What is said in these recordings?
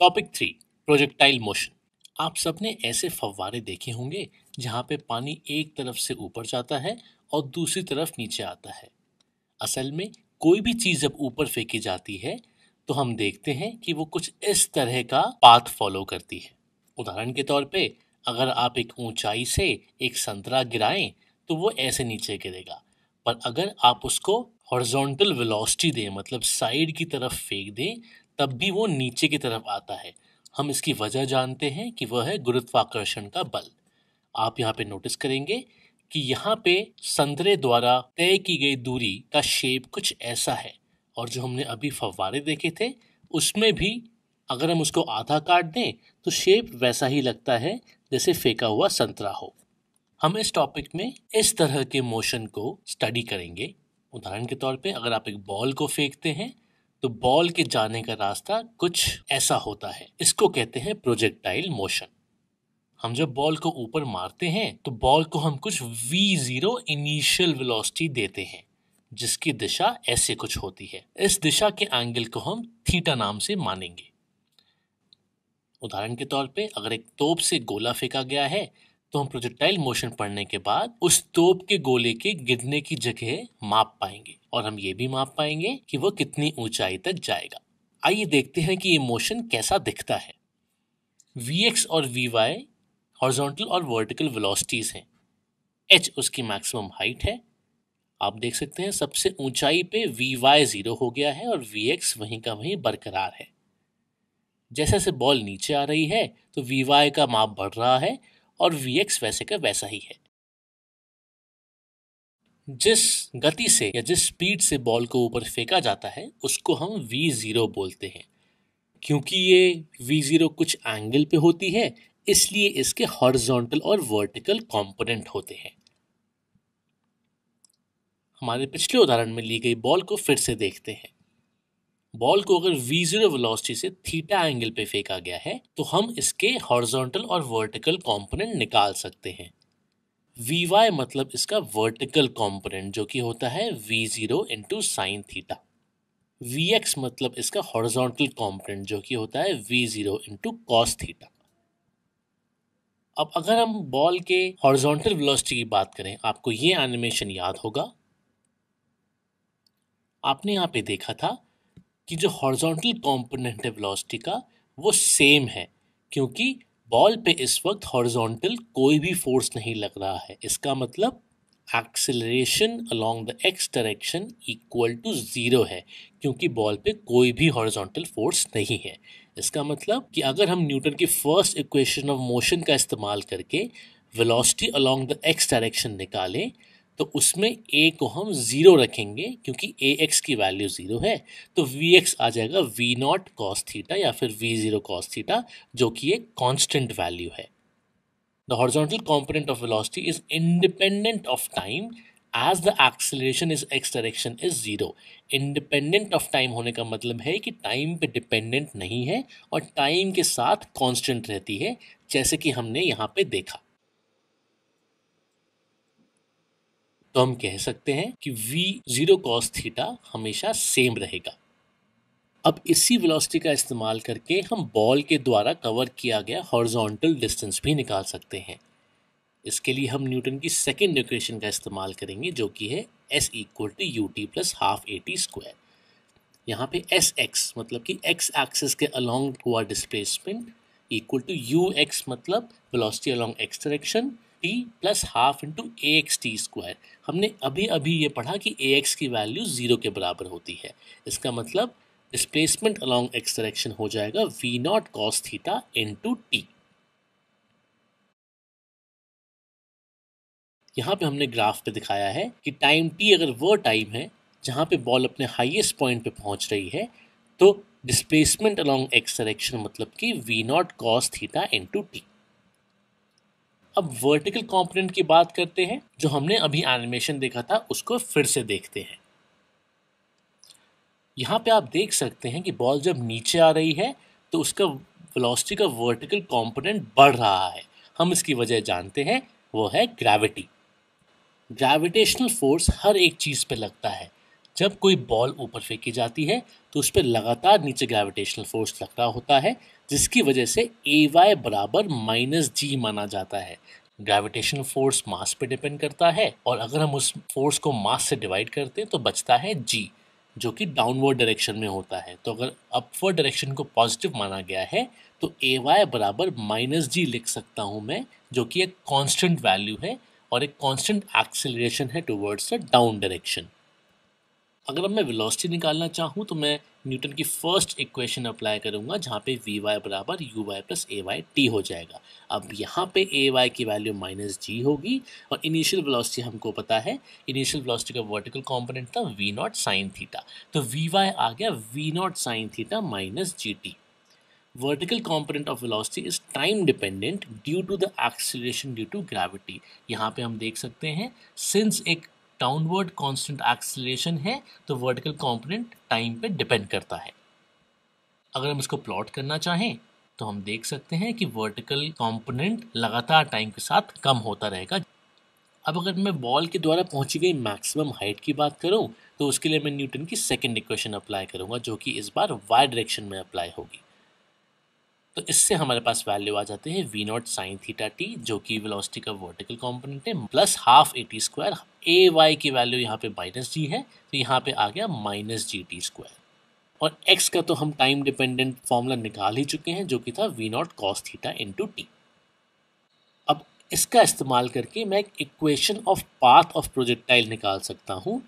Topic three projectile motion आप सबने ऐसे फव्वारे देखे होंगे जहाँ पे पानी एक तरफ से ऊपर जाता है और दूसरी तरफ नीचे आता है असल में कोई भी चीज़ जब ऊपर फेंकी जाती है तो हम देखते हैं कि वो कुछ इस तरह का पाथ फॉलो करती है उदाहरण के तौर पे अगर आप एक ऊंचाई से एक संतरा गिराएं तो वो ऐसे नीचे गिरेगा पर अगर आप उसको हॉर्जोंटल वेलोसिटी दें मतलब साइड की तरफ फेंक दें तब भी वो नीचे की तरफ आता है हम इसकी वजह जानते हैं कि वह है गुरुत्वाकर्षण का बल आप यहाँ पे नोटिस करेंगे कि यहाँ पे संतरे द्वारा तय की गई दूरी का शेप कुछ ऐसा है और जो हमने अभी फवारे देखे थे उसमें भी अगर हम उसको आधा काट दें तो शेप वैसा ही लगता है जैसे फेंका हुआ संतरा हो हम इस टॉपिक में इस तरह के मोशन को स्टडी करेंगे उदाहरण के तौर पे अगर आप एक बॉल को फेंकते हैं तो बॉल के जाने का रास्ता कुछ ऐसा होता है इसको कहते हैं प्रोजेक्टाइल मोशन हम जब बॉल को ऊपर मारते हैं तो बॉल को हम कुछ वी जीरो इनिशियल वेलोसिटी देते हैं जिसकी दिशा ऐसे कुछ होती है इस दिशा के एंगल को हम थीटा नाम से मानेंगे उदाहरण के तौर पे अगर एक तोप से गोला फेंका गया है तो हम प्रोजेक्टाइल मोशन पढ़ने के बाद उस तोप के गोले के गिरने की जगह माप पाएंगे और हम ये भी माप पाएंगे कि वो कितनी ऊंचाई तक जाएगा आइए देखते हैं कि ये मोशन कैसा दिखता है वी एक्स और वी वाई हॉर्जोंटल और वर्टिकल वेलोसिटीज़ हैं एच उसकी मैक्सिमम हाइट है आप देख सकते हैं सबसे ऊंचाई पे वी वाई ज़ीरो हो गया है और वी एक्स वहीं का वहीं बरकरार है जैसे जैसे बॉल नीचे आ रही है तो वी वाई का माप बढ़ रहा है और वी एक्स वैसे का वैसा ही है जिस गति से या जिस स्पीड से बॉल को ऊपर फेंका जाता है उसको हम वी ज़ीरो बोलते हैं क्योंकि ये वी ज़ीरो कुछ एंगल पे होती है इसलिए इसके हॉरिजॉन्टल और वर्टिकल कंपोनेंट होते हैं हमारे पिछले उदाहरण में ली गई बॉल को फिर से देखते हैं बॉल को अगर वी जीरो वेलोसिटी से थीटा एंगल पे फेंका गया है तो हम इसके हॉरिजॉन्टल और वर्टिकल कंपोनेंट निकाल सकते हैं वी वाई मतलब इसका वर्टिकल कॉम्पोनेंट जो कि होता है V zero into sine theta V X मतलब इसका हॉरिजॉन्टल कॉम्पोनेंट जो कि होता है V zero into cos theta अब अगर हम बॉल के हॉरिजॉन्टल वेलोसिटी की बात करें आपको ये एनिमेशन याद होगा आपने यहाँ पे देखा था कि जो हॉरिजॉन्टल कॉम्पोनेंट है वेलोसिटी का वो सेम है क्योंकि बॉल पे इस वक्त हॉरिजॉन्टल कोई भी फोर्स नहीं लग रहा है इसका मतलब acceleration along the X direction equal to zero है क्योंकि बॉल पे कोई भी हॉरिजॉन्टल फोर्स नहीं है इसका मतलब कि अगर हम न्यूटन की फर्स्ट इक्वेशन ऑफ मोशन का इस्तेमाल करके velocity along the X direction निकालें तो उसमें ए को हम ज़ीरो रखेंगे क्योंकि ए एक्स की वैल्यू ज़ीरो है तो वी एक्स आ जाएगा वी नॉट कॉस थीटा या फिर वी ज़ीरो कॉस थीटा जो कि एक कांस्टेंट वैल्यू है the horizontal component of velocity is independent of time as the acceleration is X direction is zero independent of time होने का मतलब है कि टाइम पे डिपेंडेंट नहीं है और टाइम के साथ कॉन्स्टेंट रहती है जैसे कि हमने यहाँ पे देखा तो हम कह सकते हैं कि v जीरो कॉस थीटा हमेशा सेम रहेगा अब इसी वेलोसिटी का इस्तेमाल करके हम बॉल के द्वारा कवर किया गया हॉर्जोंटल डिस्टेंस भी निकाल सकते हैं इसके लिए हम न्यूटन की सेकेंड इक्वेशन का इस्तेमाल करेंगे जो कि है S equal to U T plus half A T square यहाँ पे एस एक्स मतलब कि एक्स एक्सिस के अलॉन्ग हुआ displacement equal to U X मतलब velocity along X direction T plus half into A X T square हमने अभी अभी ये पढ़ा कि ए एक्स की वैल्यू ज़ीरो के बराबर होती है इसका मतलब डिस्प्लेसमेंट अलॉन्ग एक्स डायरेक्शन हो जाएगा V nought cos theta into T यहाँ पे हमने ग्राफ पे दिखाया है कि टाइम टी अगर वो टाइम है जहाँ पे बॉल अपने हाईएस्ट पॉइंट पे पहुँच रही है तो डिस्प्लेसमेंट अलॉन्ग एक्स डायरेक्शन मतलब कि V nought cos theta into T अब वर्टिकल कंपोनेंट की बात करते हैं जो हमने अभी एनिमेशन देखा था उसको फिर से देखते हैं यहाँ पे आप देख सकते हैं कि बॉल जब नीचे आ रही है तो उसका वेलोसिटी का वर्टिकल कंपोनेंट बढ़ रहा है हम इसकी वजह जानते हैं वो है ग्रेविटी ग्रेविटेशनल फोर्स हर एक चीज़ पे लगता है जब कोई बॉल ऊपर फेंकी जाती है तो उस पर लगातार नीचे ग्रेविटेशनल फोर्स लग रहा होता है जिसकी वजह से ए वाई बराबर माइनस जी माना जाता है ग्रेविटेशनल फोर्स मास पे डिपेंड करता है और अगर हम उस फोर्स को मास से डिवाइड करते हैं तो बचता है जी जो कि डाउनवर्ड डायरेक्शन में होता है तो अगर अपवर्ड डायरेक्शन को पॉजिटिव माना गया है तो ए वाई बराबर माइनस जी लिख सकता हूँ मैं जो कि एक कांस्टेंट वैल्यू है और एक कांस्टेंट एक्सेलरेशन है टुवर्ड्स द डाउन डायरेक्शन अगर अब मैं वेलोसिटी निकालना चाहूँ तो मैं न्यूटन की फर्स्ट इक्वेशन अप्लाई करूँगा जहाँ पे वी वाई बराबर U Y plus A Y T हो जाएगा अब यहाँ पे ए वाई की वैल्यू माइनस जी होगी और इनिशियल वेलोसिटी हमको पता है इनिशियल वेलोसिटी का वर्टिकल कंपोनेंट था वी नॉट साइन थीटा तो वी वाई आ गया V nought sine theta minus G T vertical component of velocity is time dependent due to the acceleration due to gravity यहाँ पे हम देख सकते हैं सिंस एक डाउनवर्ड कांस्टेंट एक्सलेशन है तो वर्टिकल कंपोनेंट टाइम पे डिपेंड करता है अगर हम इसको प्लॉट करना चाहें तो हम देख सकते हैं कि वर्टिकल कंपोनेंट लगातार टाइम के साथ कम होता रहेगा अब अगर मैं बॉल के द्वारा पहुंची गई मैक्सिमम हाइट की बात करूं तो उसके लिए मैं न्यूटन की सेकेंड इक्वेशन अप्लाई करूंगा जो कि इस बार वाई डायरेक्शन में अप्लाई होगी तो इससे हमारे पास वैल्यू आ जाते हैं V nought sine theta T जो कि वेलोसिटी का वर्टिकल कंपोनेंट है plus half A T square A Y की वैल्यू यहाँ पे माइनस जी है तो यहाँ पे आ गया माइनस जी टी स्क्वायर और एक्स का तो हम टाइम डिपेंडेंट फॉर्मूला निकाल ही चुके हैं जो कि था V nought cos theta to T अब इसका इस्तेमाल करके मैं एक equation of path of projectile निकाल सकता हूँ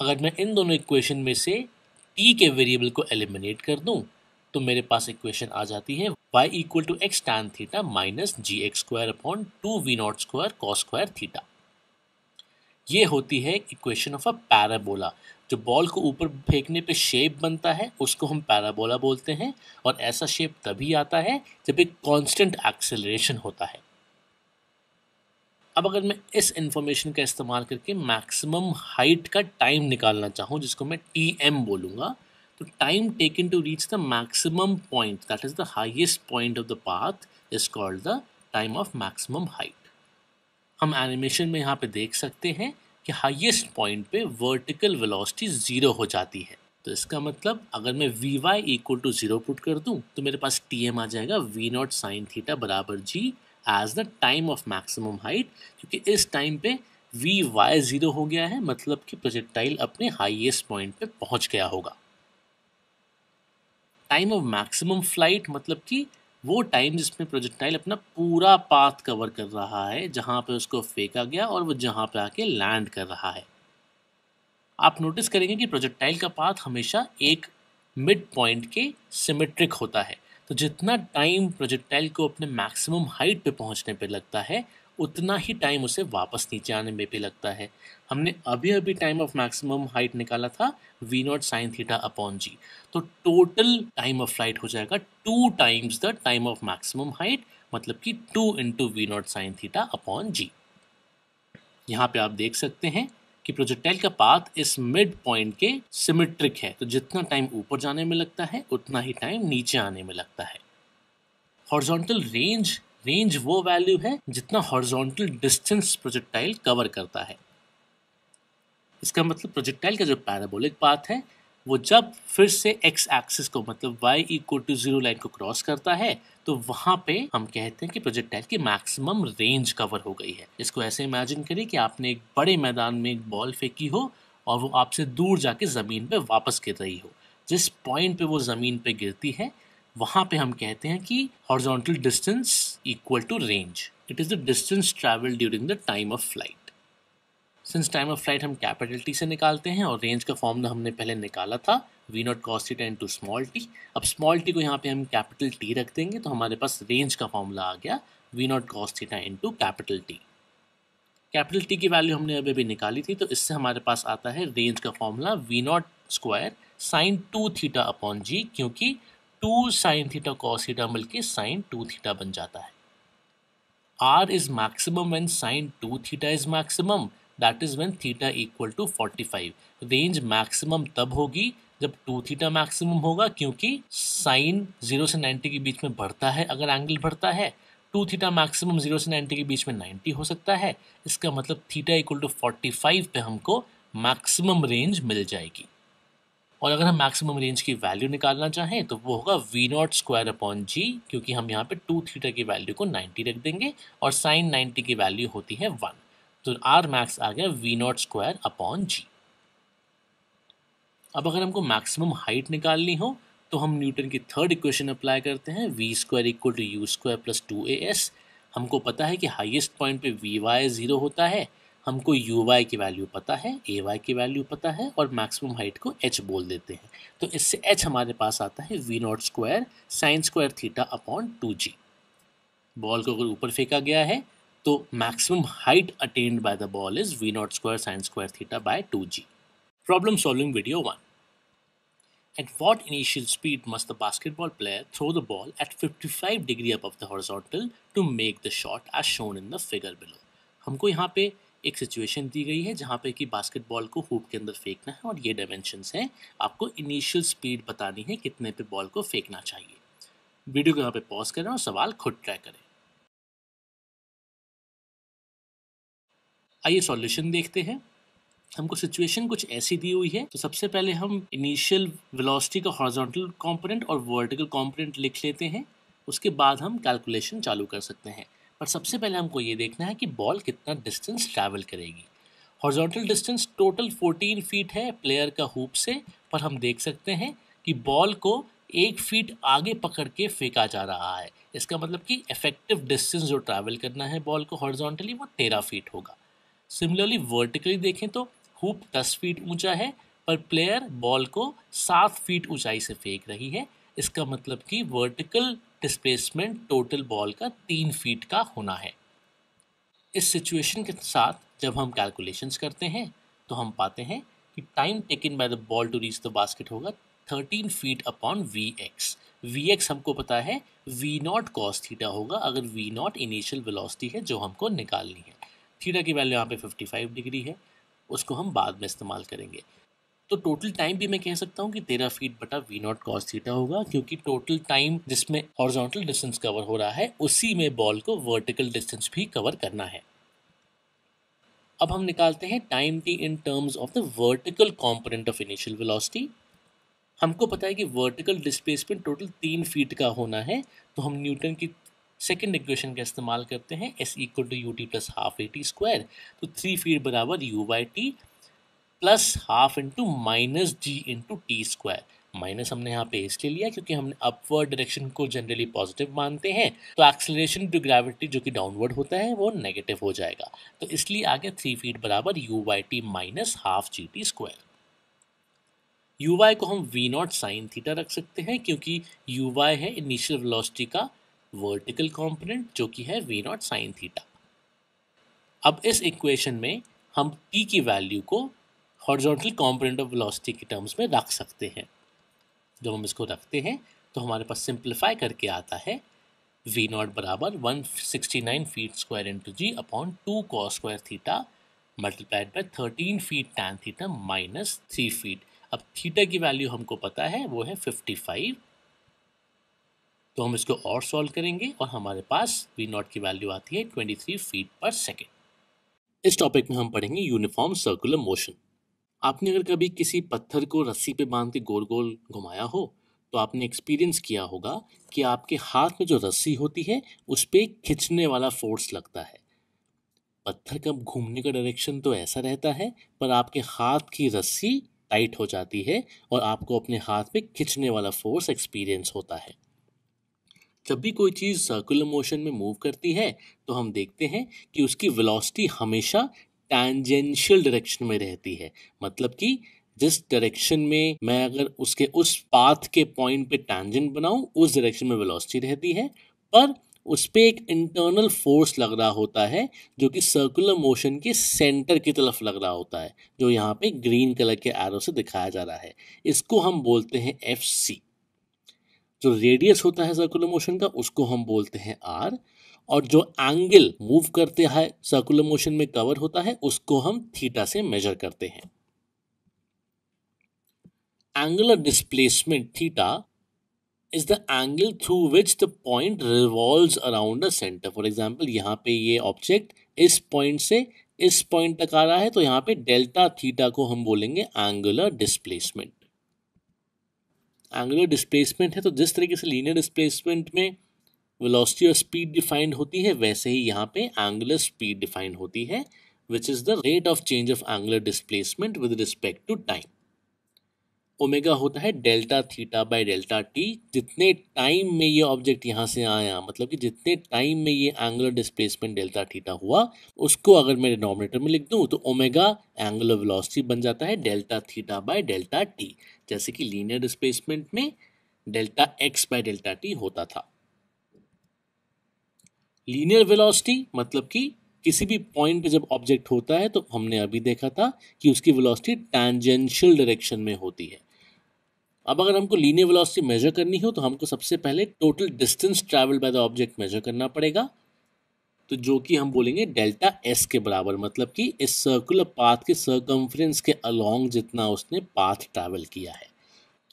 अगर मैं इन दोनों इक्वेशन में से टी के वेरिएबल को एलिमिनेट कर दूँ तो मेरे पास इक्वेशन आ जाती है Y equal to X tan theta minus G X square upon two V nought square cos square theta ये होती है इक्वेशन ऑफ अ पैराबोला जो बॉल को ऊपर फेंकने पे शेप बनता है उसको हम पैराबोला बोलते हैं और ऐसा शेप तभी आता है जब एक कांस्टेंट एक्सेलरेशन होता है अब अगर मैं इस इंफॉर्मेशन का इस्तेमाल करके मैक्सिमम हाइट का टाइम निकालना चाहूँ जिसको मैं टी एम बोलूँगा तो time taken to reach the maximum point that is the highest point of the path is called the time of maximum height हम एनिमेशन में यहाँ पे देख सकते हैं कि हाईएस्ट पॉइंट पे वर्टिकल वेलोसिटी ज़ीरो हो जाती है तो इसका मतलब अगर मैं V Y equal to zero put कर दूँ तो मेरे पास टी एम आ जाएगा वी नॉट साइन थीटा बराबर G as the time of maximum height क्योंकि इस टाइम पे वी वाई ज़ीरो हो गया है मतलब कि प्रोजेक्टाइल अपने हाईएस्ट पॉइंट पे पहुंच गया होगा टाइम ऑफ मैक्सिमम फ्लाइट मतलब कि वो टाइम जिसमें प्रोजेक्टाइल अपना पूरा पाथ कवर कर रहा है जहाँ पे उसको फेंका गया और वो जहाँ पे आके लैंड कर रहा है आप नोटिस करेंगे कि प्रोजेक्टाइल का पाथ हमेशा एक मिड पॉइंट के सिमेट्रिक होता है तो जितना टाइम प्रोजेक्टाइल को अपने मैक्सिमम हाइट पे पहुंचने पे लगता है उतना ही टाइम उसे वापस नीचे आने में भी लगता है हमने अभी अभी टाइम ऑफ मैक्सिमम हाइट निकाला था V nought sine theta upon G तो टोटल टाइम ऑफ फ्लाइट हो जाएगा two times the time of maximum height मतलब कि two into V nought sine theta upon G यहाँ पे आप देख सकते हैं कि प्रोजेक्टाइल का पाथ इस मिड पॉइंट के सिमेट्रिक है तो जितना टाइम ऊपर जाने में लगता है उतना ही टाइम नीचे आने में लगता है हॉर्जोंटल रेंज रेंज वो वैल्यू है जितना हॉरिजॉन्टल डिस्टेंस प्रोजेक्टाइल कवर करता है इसका मतलब प्रोजेक्टाइल का जो पैराबोलिक पाथ है वो जब फिर से एक्स एक्सिस को मतलब Y equal to zero line को क्रॉस करता है तो वहां पे हम कहते हैं कि प्रोजेक्टाइल की मैक्सिमम रेंज कवर हो गई है इसको ऐसे इमेजिन करिए कि आपने एक बड़े मैदान में एक बॉल फेंकी हो और वो आपसे दूर जाके ज़मीन पे वापस गिर रही हो जिस पॉइंट पे वो ज़मीन पे गिरती है वहां पे हम कहते हैं कि horizontal distance equal to range. It is the distance traveled during the time of flight. Since time of flight हम कैपिटल टी से निकालते हैं और रेंज का फॉर्मूला हमने पहले निकाला था V nought cos theta into small T अब स्मॉल टी को यहाँ पे हम कैपिटल टी रख देंगे तो हमारे पास रेंज का फॉर्मूला आ गया V nought cos theta into capital T capital T की वैल्यू हमने अभी अभी निकाली थी तो इससे हमारे पास आता है रेंज का formula V nought square sine two theta upon G क्योंकि two sine theta cos theta मिलके साइन टू थीटा बन जाता है r is maximum when sine 2 theta is maximum that is when theta equal to 45 range maximum तब होगी जब to theta maximum होगा क्योंकि साइन जीरो से 90 के बीच में बढ़ता है अगर एंगल बढ़ता है टू थीटा मैक्सिमम जीरो से 90 के बीच में 90 हो सकता है इसका मतलब थीटा इक्वल टू 45 पे हमको मैक्सिमम रेंज मिल जाएगी और अगर हम मैक्सिमम रेंज की वैल्यू निकालना चाहें तो वो होगा V nought square upon G क्योंकि हम यहाँ पे टू थीटा की वैल्यू को 90 रख देंगे और साइन 90 की वैल्यू होती है वन तो आर मैक्स आ गया V nought square upon G अब अगर हमको मैक्सिमम हाइट निकालनी हो तो हम न्यूटन की थर्ड इक्वेशन अप्लाई करते हैं V square equal to U square plus two A S हमको पता है कि हाइएस्ट पॉइंट पे वी वाई ज़ीरो होता है हमको यू वाई की वैल्यू पता है ए वाई की वैल्यू पता है और मैक्सिमम हाइट को एच बोल देते हैं तो इससे एच हमारे पास आता है V nought square sine square theta upon two G ball को अगर ऊपर फेंका गया है तो maximum height attained by the ball is V nought square sine square theta by two G problem solving video one eight At what initial speed must the basketball player throw the ball at 55 degree above the horizontal to make the shot as shown in the figure below हमको यहाँ पे एक situation दी गई है जहाँ पे कि basketball को हुप के अंदर फेंकना है और ये डायमेंशंस हैं आपको इनिशियल स्पीड बतानी है कितने पे बॉल को फेंकना चाहिए वीडियो को यहाँ पे पॉज करें और सवाल खुद ट्राई करें आइए सॉल्यूशन देखते हैं हमको सिचुएशन कुछ ऐसी दी हुई है तो सबसे पहले हम इनिशियल वेलोसिटी का हॉर्जोंटल कंपोनेंट और वर्टिकल कंपोनेंट लिख लेते हैं उसके बाद हम कैलकुलेशन चालू कर सकते हैं पर सबसे पहले हमको ये देखना है कि बॉल कितना डिस्टेंस ट्रैवल करेगी हॉर्जोंटल डिस्टेंस टोटल 14 फीट है प्लेयर का हुप से पर हम देख सकते हैं कि बॉल को एक फीट आगे पकड़ के फेंका जा रहा है इसका मतलब कि इफेक्टिव डिस्टेंस जो ट्रैवल करना है बॉल को हॉर्जोंटली वो तेरह फीट होगा सिमिलरली वर्टिकली देखें तो हुप दस फीट ऊंचा है पर प्लेयर बॉल को सात फीट ऊंचाई से फेंक रही है इसका मतलब कि वर्टिकल डिस्प्लेसमेंट टोटल बॉल का तीन फीट का होना है इस सिचुएशन के साथ जब हम कैलकुलेशंस करते हैं तो हम पाते हैं कि time taken by the ball to reach the basket होगा thirteen feet upon V X V X हमको पता है वी नॉट कॉस थीटा होगा अगर वी नॉट इनिशियल वेलोसिटी है जो हमको निकालनी है थीटा की वैल्यू यहाँ पे फिफ्टी फाइव डिग्री है उसको हम बाद में इस्तेमाल करेंगे तो टोटल टाइम भी मैं कह सकता हूँ कि तेरह फीट बटा वी नॉट कॉस थीटा होगा क्योंकि टोटल टाइम जिसमें हॉरिजॉन्टल डिस्टेंस कवर हो रहा है उसी में बॉल को वर्टिकल डिस्टेंस भी कवर करना है अब हम निकालते हैं time T in terms of the vertical component of initial velocity हमको पता है कि वर्टिकल डिस्प्लेसमेंट टोटल तीन फीट का होना है तो हम न्यूटन की सेकेंड इक्वेशन का इस्तेमाल करते हैं S equal to U T plus half A T square तो थ्री फीट बराबर U by T plus half into minus G into T square minus हमने यहाँ पे इसलिए लिया क्योंकि हमने अपवर्ड डायरेक्शन को जनरली पॉजिटिव मानते हैं तो एक्सेलरेशन टू ग्रेविटी जो कि डाउनवर्ड होता है वो नेगेटिव हो जाएगा तो इसलिए आगे थ्री फीट बराबर U Y T minus half G T square U Y को हम वी नॉट साइन थीटा रख सकते हैं क्योंकि यू वाई है इनिशियल वेलोसिटी का वर्टिकल कंपोनेंट जो कि है वी नॉट साइन थीटा अब इस इक्वेशन में हम टी की वैल्यू को हॉर्जोंटल कॉम्पोनेंट ऑफ वेलोसिटी के टर्म्स में रख सकते हैं जब हम इसको रखते हैं तो हमारे पास सिंप्लीफाई करके आता है वी नॉट बराबर one sixty nine feet square into G upon two cos square theta multiplied by thirteen feet tan theta minus three feet अब थीटा की वैल्यू हमको पता है वो है फिफ्टी फाइव तो हम इसको और सॉल्व करेंगे और हमारे पास वी नॉट की वैल्यू आती है twenty three feet per second इस टॉपिक में हम पढ़ेंगे यूनिफॉर्म सर्कुलर मोशन आपने अगर कभी किसी पत्थर को रस्सी पे बांध के गोल गोल घुमाया हो तो आपने एक्सपीरियंस किया होगा कि आपके हाथ में जो रस्सी होती है उस पर खिंचने वाला फोर्स लगता है पत्थर का घूमने का डायरेक्शन तो ऐसा रहता है पर आपके हाथ की रस्सी टाइट हो जाती है और आपको अपने हाथ पे खिंचने वाला फोर्स एक्सपीरियंस होता है जब भी कोई चीज़ सर्कुलर मोशन में मूव करती है तो हम देखते हैं कि उसकी वेलोसिटी हमेशा टैंजेंशियल डायरेक्शन में रहती है मतलब कि जिस डायरेक्शन में मैं अगर उसके उस पाथ के पॉइंट पे टैंजेंट बनाऊं उस डायरेक्शन में वेलोसिटी रहती है पर उस पर एक इंटरनल फोर्स लग रहा होता है जो कि सर्कुलर मोशन के सेंटर की तरफ लग रहा होता है जो यहाँ पे ग्रीन कलर के एरो से दिखाया जा रहा है इसको हम बोलते हैं एफ सी जो रेडियस होता है सर्कुलर मोशन का उसको हम बोलते हैं आर और जो एंगल मूव करते हैं सर्कुलर मोशन में कवर होता है उसको हम थीटा से मेजर करते हैं angular displacement theta is the angle through which the point revolve around the centre for example यहाँ पे ये ऑब्जेक्ट इस पॉइंट से इस पॉइंट तक आ रहा है तो यहाँ पे डेल्टा थीटा को हम बोलेंगे एंगुलर डिस्प्लेसमेंट एंगुलर डिस्प्लेसमेंट है तो जिस तरीके से लीनियर डिस्प्लेसमेंट में वेलोसिटी और स्पीड डिफाइंड होती है वैसे ही यहाँ पे एंगुलर स्पीड डिफाइंड होती है which is the rate of change of angular displacement with respect to time omega होता है delta theta by delta T जितने टाइम में ये ऑब्जेक्ट यहाँ से आया मतलब कि जितने टाइम में ये एंगुलर डिस्प्लेसमेंट डेल्टा थीटा हुआ उसको अगर मैं डिनोमिनेटर में लिख दूँ तो ओमेगा एंगुलर वेलोसिटी बन जाता है delta theta by delta T जैसे कि लीनियर डिस्प्लेसमेंट में delta X by delta T होता था लीनियर वेलोसिटी मतलब कि किसी भी पॉइंट पे जब ऑब्जेक्ट होता है तो हमने अभी देखा था कि उसकी वेलोसिटी टैंजेंशियल डायरेक्शन में होती है अब अगर हमको लीनियर वेलोसिटी मेजर करनी हो तो हमको सबसे पहले total distance travel by the object measure करना पड़ेगा तो जो कि हम बोलेंगे डेल्टा एस के बराबर मतलब कि इस सर्कुलर पाथ के सर्कम्फ्रेंस के अलोंग जितना उसने पाथ ट्रैवल किया है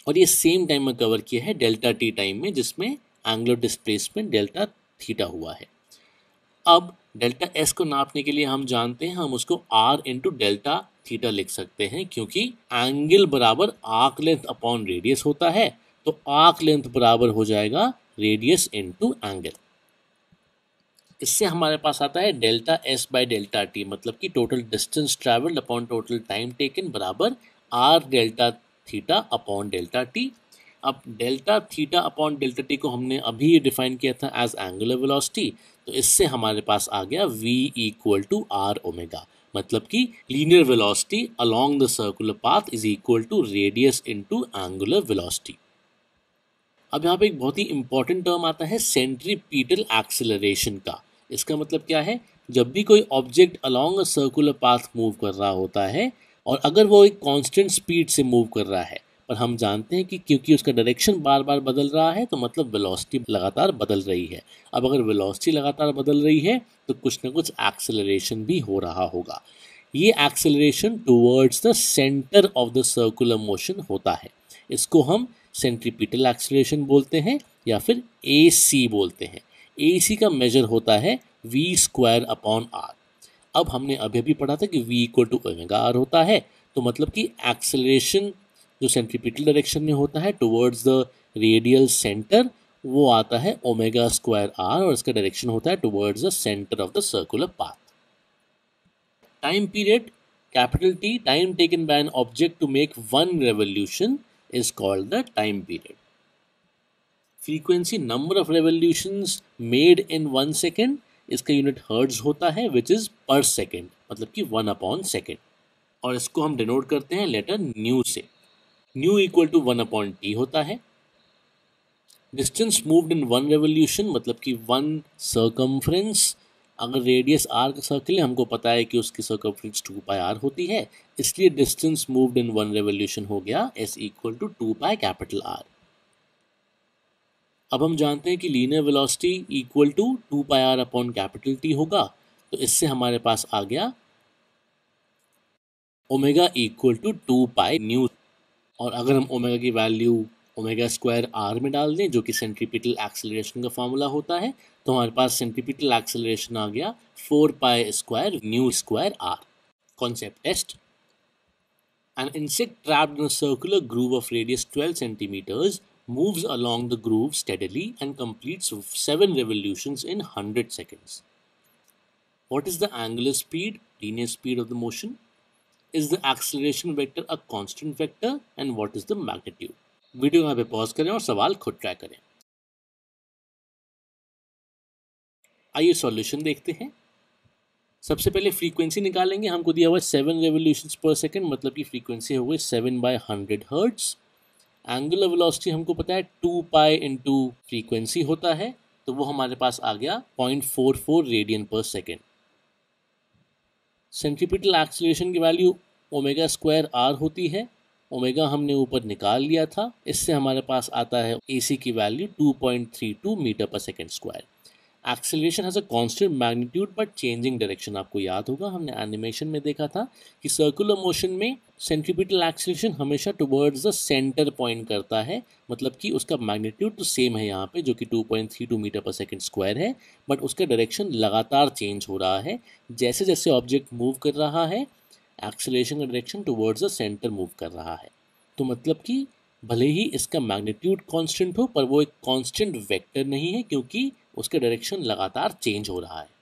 और ये सेम टाइम में कवर किया है डेल्टा टी टाइम में जिसमें एंगुलर डिस्प्लेसमेंट डेल्टा थीटा हुआ है अब डेल्टा एस को नापने के लिए हम जानते हैं हम उसको आर इंटू डेल्टा थीटा लिख सकते हैं क्योंकि एंगल बराबर आर्क लेंथ अपॉन रेडियस होता है तो आर्क लेंथ बराबर हो जाएगा रेडियस इंटू एंगल इससे हमारे पास आता है delta s by delta t मतलब कि total distance travelled upon total time taken बराबर r delta theta upon delta t अब delta theta upon delta t को हमने अभी डिफाइन किया था एज एंगुलर वेलोसिटी तो इससे हमारे पास आ गया v equal to r omega मतलब कि linear velocity along the circular path is equal to radius into angular velocity अब यहाँ पे एक बहुत ही इंपॉर्टेंट टर्म आता है सेंट्रीपीटल एक्सेलरेशन का इसका मतलब क्या है जब भी कोई object along a circular path move कर रहा होता है और अगर वो एक कांस्टेंट स्पीड से मूव कर रहा है और हम जानते हैं कि क्योंकि उसका डायरेक्शन बार बार बदल रहा है तो मतलब वेलोसिटी लगातार बदल रही है अब अगर वेलोसिटी लगातार बदल रही है तो कुछ ना कुछ एक्सेलरेशन भी हो रहा होगा ये acceleration towards the centre of the circular motion होता है इसको हम सेंट्रीपिटल एक्सेलरेशन बोलते हैं या फिर ए बोलते हैं ए का मेजर होता है वी स्क्वायर अपॉन आर अब हमने अभी अभी पढ़ा था कि v equal to omega r होता है तो मतलब कि एक्सेलरेशन जो सेंट्रीपिटल डायरेक्शन में होता है टुवर्ड्स द रेडियल सेंटर वो आता है ओमेगा स्क्वायर आर और इसका डायरेक्शन होता है towards the centre of the circular path time period capital t time taken by an object to make one revolution is called the time period frequency number of revolution made in one second इसका unit hertz होता है which is पर second मतलब कि one upon second और इसको हम denote करते हैं लेटर न्यू से nu equal to one upon t होता है distance moved in one revolution मतलब कि वन सर्कम्फ्रेंस अगर रेडियस आर का सर्किल है हमको पता है कि उसकी सर्कम्फ्रेंस टू पाई आर होती है इसलिए distance moved in one revolution हो गया s equal to two pi capital r अब हम जानते हैं कि linear velocity equal to two pi r upon capital t होगा तो इससे हमारे पास आ गया omega equal to two pi nu और अगर हम ओमेगा की वैल्यू ओमेगा स्क्वायर आर में डाल दें जो कि सेंट्रीपिटल एक्सेलरेशन का फॉर्मूला होता है तो हमारे पास सेंट्रीपिटल एक्सेलरेशन आ गया four pi square nu square r concept test An insect trapped in a circular groove of radius 12 centimeters moves along the groove steadily and completes 7 revolutions in 100 seconds. What is the angular speed, linear speed of the motion? Is the acceleration vector a constant vector and what is the magnitude? Video यहाँ पे pause करें और सवाल खुद try करें आइए solution देखते हैं सबसे पहले फ्रीक्वेंसी निकालेंगे हमको दिया हुआ है सेवन रेवोल्यूशन पर सेकेंड मतलब कि फ्रीक्वेंसी हो गई seven by hundred hertz angular velocity हमको पता है टू पाई इंटू फ्रीक्वेंसी होता है तो वो हमारे पास आ गया point four four radian per second centripetal acceleration की वैल्यू ओमेगा स्क्वायर आर होती है ओमेगा हमने ऊपर निकाल लिया था इससे हमारे पास आता है ए की value 2.32 metre per second square acceleration has a constant magnitude but changing direction आपको याद होगा हमने एनिमेशन में देखा था कि सर्कुलर मोशन में सेंट्रीपिटल एक्सेलरेशन हमेशा टुवर्ड्स द सेंटर पॉइंट करता है मतलब कि उसका मैग्नीट्यूड तो सेम है यहाँ पे जो कि 2.32 मीटर पर सेकंड स्क्वायर है बट उसका डायरेक्शन लगातार चेंज हो रहा है जैसे जैसे ऑब्जेक्ट मूव कर रहा है एक्सेलरेशन का direction towards the centre move कर रहा है तो मतलब कि भले ही इसका मैग्नीट्यूड कांस्टेंट हो पर वो एक कांस्टेंट वेक्टर नहीं है क्योंकि उसके डायरेक्शन लगातार चेंज हो रहा है